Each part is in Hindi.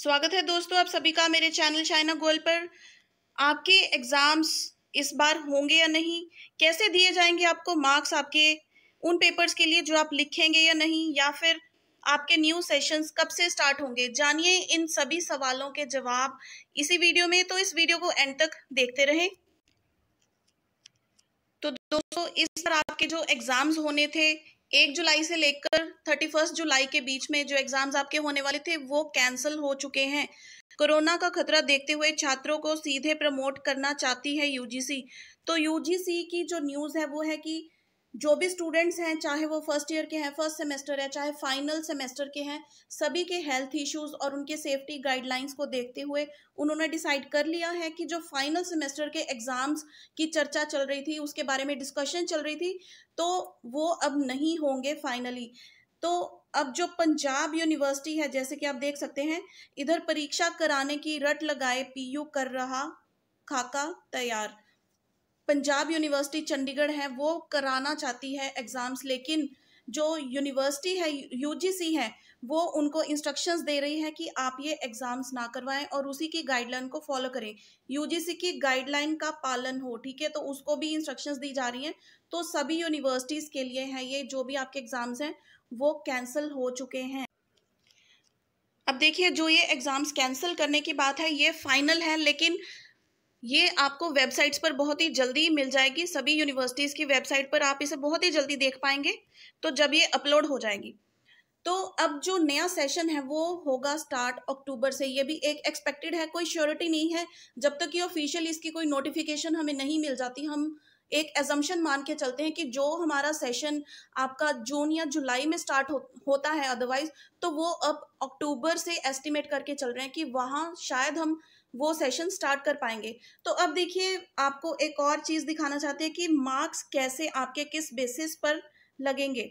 स्वागत है दोस्तों आप सभी का मेरे चैनल चाइना गोल पर आपके एग्ज़ाम्स इस बार होंगे या नहीं कैसे दिए जाएंगे आपको मार्क्स आपके उन पेपर्स के लिए जो आप लिखेंगे या नहीं या फिर आपके न्यू सेशंस कब से स्टार्ट होंगे जानिए इन सभी सवालों के जवाब इसी वीडियो में तो इस वीडियो को एंड तक देखते रहें तो दोस्तों इस बार आपके जो एग्ज़ाम्स होने थे एक जुलाई से लेकर थर्टी फर्स्ट जुलाई के बीच में जो एग्जाम्स आपके होने वाले थे वो कैंसिल हो चुके हैं कोरोना का खतरा देखते हुए छात्रों को सीधे प्रमोट करना चाहती है यूजीसी तो यूजीसी की जो न्यूज़ है वो है कि जो भी स्टूडेंट्स हैं चाहे वो फर्स्ट ईयर के हैं फर्स्ट सेमेस्टर है चाहे फाइनल सेमेस्टर के हैं सभी के हेल्थ इश्यूज और उनके सेफ्टी गाइडलाइंस को देखते हुए उन्होंने डिसाइड कर लिया है कि जो फाइनल सेमेस्टर के एग्ज़ाम्स की चर्चा चल रही थी उसके बारे में डिस्कशन चल रही थी तो वो अब नहीं होंगे फाइनली तो अब जो पंजाब यूनिवर्सिटी है जैसे कि आप देख सकते हैं इधर परीक्षा कराने की रट लगाए पीयू कर रहा खाका तैयार पंजाब यूनिवर्सिटी चंडीगढ़ है वो कराना चाहती है एग्ज़ाम्स लेकिन जो यूनिवर्सिटी है यूजीसी है वो उनको इंस्ट्रक्शंस दे रही है कि आप ये एग्ज़ाम्स ना करवाएं और उसी की गाइडलाइन को फॉलो करें यूजीसी की गाइडलाइन का पालन हो ठीक है तो उसको भी इंस्ट्रक्शंस दी जा रही हैं तो सभी यूनिवर्सिटीज़ के लिए हैं ये जो भी आपके एग्ज़ाम्स हैं वो कैंसिल हो चुके हैं अब देखिए जो ये एग्ज़ाम्स कैंसिल करने की बात है ये फाइनल है लेकिन ये आपको वेबसाइट्स पर बहुत ही जल्दी मिल जाएगी सभी यूनिवर्सिटीज़ की वेबसाइट पर आप इसे बहुत ही जल्दी देख पाएंगे तो जब ये अपलोड हो जाएगी तो अब जो नया सेशन है वो होगा स्टार्ट अक्टूबर से ये भी एक एक्सपेक्टेड है कोई श्योरिटी नहीं है जब तक ये ऑफिशियल इसकी कोई नोटिफिकेशन हमें नहीं मिल जाती हम एक एजम्पन मान के चलते हैं कि जो हमारा सेशन आपका जून या जुलाई में स्टार्ट हो, होता है अदरवाइज तो वो अब अक्टूबर से एस्टिमेट करके चल रहे हैं कि वहाँ शायद हम वो सेशन स्टार्ट कर पाएंगे तो अब देखिए आपको एक और चीज़ दिखाना चाहते हैं कि मार्क्स कैसे आपके किस बेसिस पर लगेंगे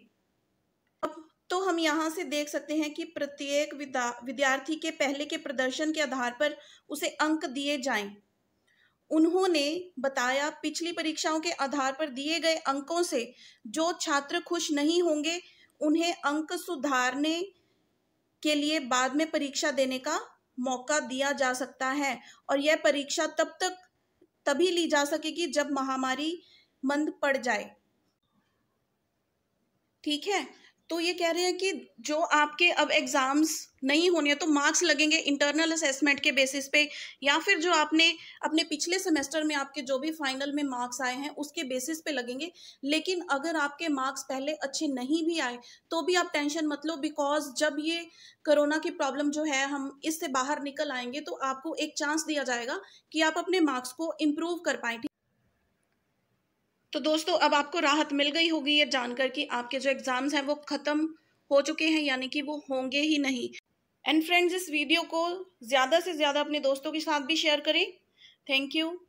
अब तो हम यहाँ से देख सकते हैं कि प्रत्येक विद्यार्थी के पहले के प्रदर्शन के आधार पर उसे अंक दिए जाएं। उन्होंने बताया पिछली परीक्षाओं के आधार पर दिए गए अंकों से जो छात्र खुश नहीं होंगे उन्हें अंक सुधारने के लिए बाद में परीक्षा देने का मौका दिया जा सकता है और यह परीक्षा तब तक तभी ली जा सकेगी जब महामारी मंद पड़ जाए ठीक है तो ये कह रहे हैं कि जो आपके अब एग्ज़ाम्स नहीं होने हैं तो मार्क्स लगेंगे इंटरनल असेसमेंट के बेसिस पे या फिर जो आपने अपने पिछले सेमेस्टर में आपके जो भी फाइनल में मार्क्स आए हैं उसके बेसिस पे लगेंगे लेकिन अगर आपके मार्क्स पहले अच्छे नहीं भी आए तो भी आप टेंशन मत लो बिकॉज जब ये कोरोना की प्रॉब्लम जो है हम इससे बाहर निकल आएंगे तो आपको एक चांस दिया जाएगा कि आप अपने मार्क्स को इम्प्रूव कर पाएँ तो दोस्तों अब आपको राहत मिल गई होगी ये जानकर कि आपके जो एग्ज़ाम्स हैं वो ख़त्म हो चुके हैं यानी कि वो होंगे ही नहीं एंड फ्रेंड्स इस वीडियो को ज़्यादा से ज़्यादा अपने दोस्तों के साथ भी शेयर करें थैंक यू